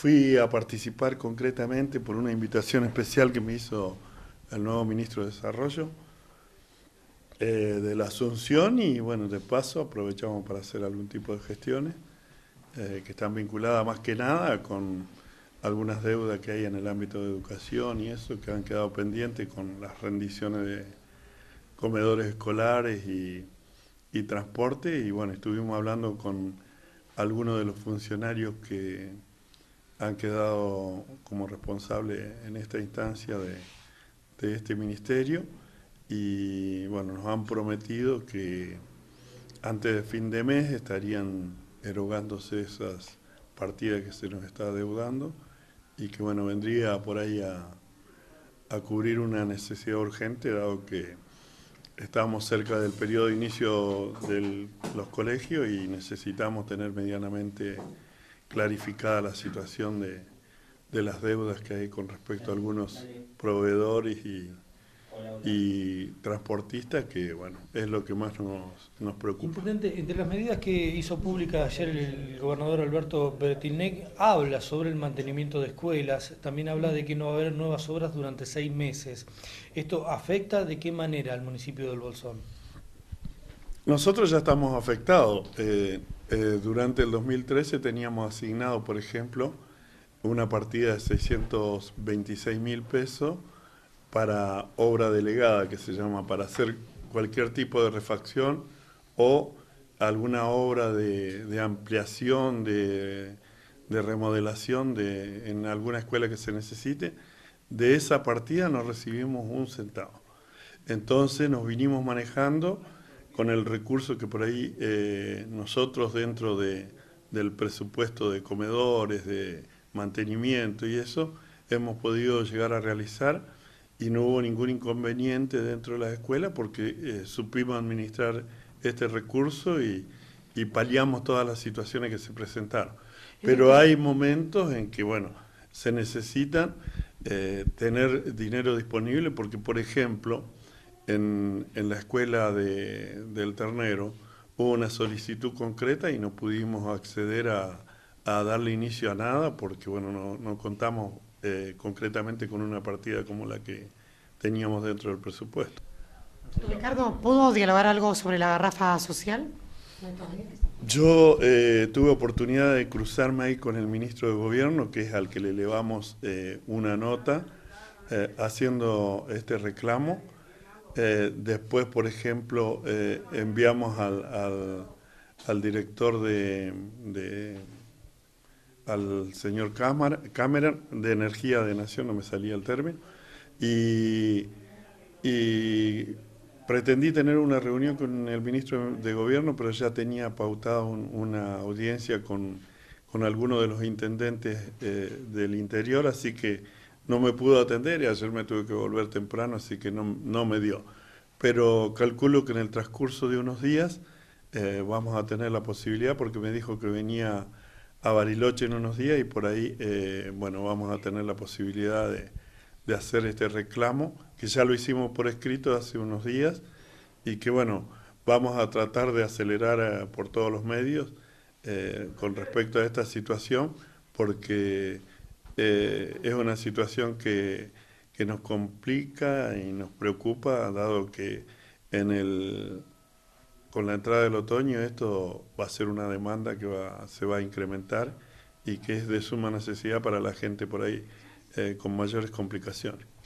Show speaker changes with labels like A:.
A: Fui a participar concretamente por una invitación especial que me hizo el nuevo ministro de Desarrollo eh, de la Asunción y bueno, de paso aprovechamos para hacer algún tipo de gestiones eh, que están vinculadas más que nada con algunas deudas que hay en el ámbito de educación y eso que han quedado pendientes con las rendiciones de comedores escolares y transporte y bueno, estuvimos hablando con algunos de los funcionarios que han quedado como responsables en esta instancia de, este ministerio y bueno, nos han prometido que antes de fin de mes estarían erogándose esas partidas que se nos está deudando y que bueno, vendría por ahí a, a cubrir una necesidad urgente dado que estamos cerca del periodo de inicio de los colegios y necesitamos tener medianamente clarificada la situación de, las deudas que hay con respecto a algunos proveedores y, transportistas, que bueno, es lo que más nos, nos preocupa. entre las medidas que hizo pública ayer el gobernador Alberto Bertinec, habla sobre el mantenimiento de escuelas, también habla de que no va a haber nuevas obras durante seis meses. ¿Esto afecta de qué manera al municipio del Bolsón? Nosotros ya estamos afectados. Eh, eh, durante el 2013 teníamos asignado, por ejemplo, una partida de 626 mil pesos para obra delegada, que se llama, para hacer cualquier tipo de refacción o alguna obra de, ampliación, de, remodelación en alguna escuela que se necesite. De esa partida no recibimos un centavo. Entonces nos vinimos manejando con el recurso que por ahí eh, nosotros dentro del presupuesto de comedores, de mantenimiento y eso, hemos podido llegar a realizar y no hubo ningún inconveniente dentro de la escuela porque eh, supimos administrar este recurso y, y, paliamos todas las situaciones que se presentaron. Pero hay momentos en que, bueno, se necesitan eh, tener dinero disponible porque, por ejemplo, en, la escuela de, del ternero hubo una solicitud concreta y no pudimos acceder a, darle inicio a nada porque bueno no, no contamos eh, concretamente con una partida como la que teníamos dentro del presupuesto. Ricardo, ¿pudo dialogar algo sobre la garrafa social? Yo eh, tuve oportunidad de cruzarme ahí con el ministro de Gobierno, que es al que le elevamos eh, una nota haciendo este reclamo. Eh, después, por ejemplo, eh, enviamos al, director de, al señor Cameron de Energía de Nación, no me salía el término, y, y pretendí tener una reunión con el ministro de Gobierno, pero ya tenía pautada una audiencia con, con alguno de los intendentes eh, del interior, así que no me pudo atender y ayer me tuve que volver temprano, así que no, me dio. Pero calculo que en el transcurso de unos días eh, vamos a tener la posibilidad porque me dijo que venía a Bariloche en unos días y por ahí, eh, bueno, vamos a tener la posibilidad de, hacer este reclamo, que ya lo hicimos por escrito hace unos días y que, bueno, vamos a tratar de acelerar eh, por todos los medios con respecto a esta situación porque eh, es una situación que, nos complica y nos preocupa, dado que con la entrada del otoño esto va a ser una demanda que se va a incrementar y que es de suma necesidad para la gente por ahí eh, con mayores complicaciones.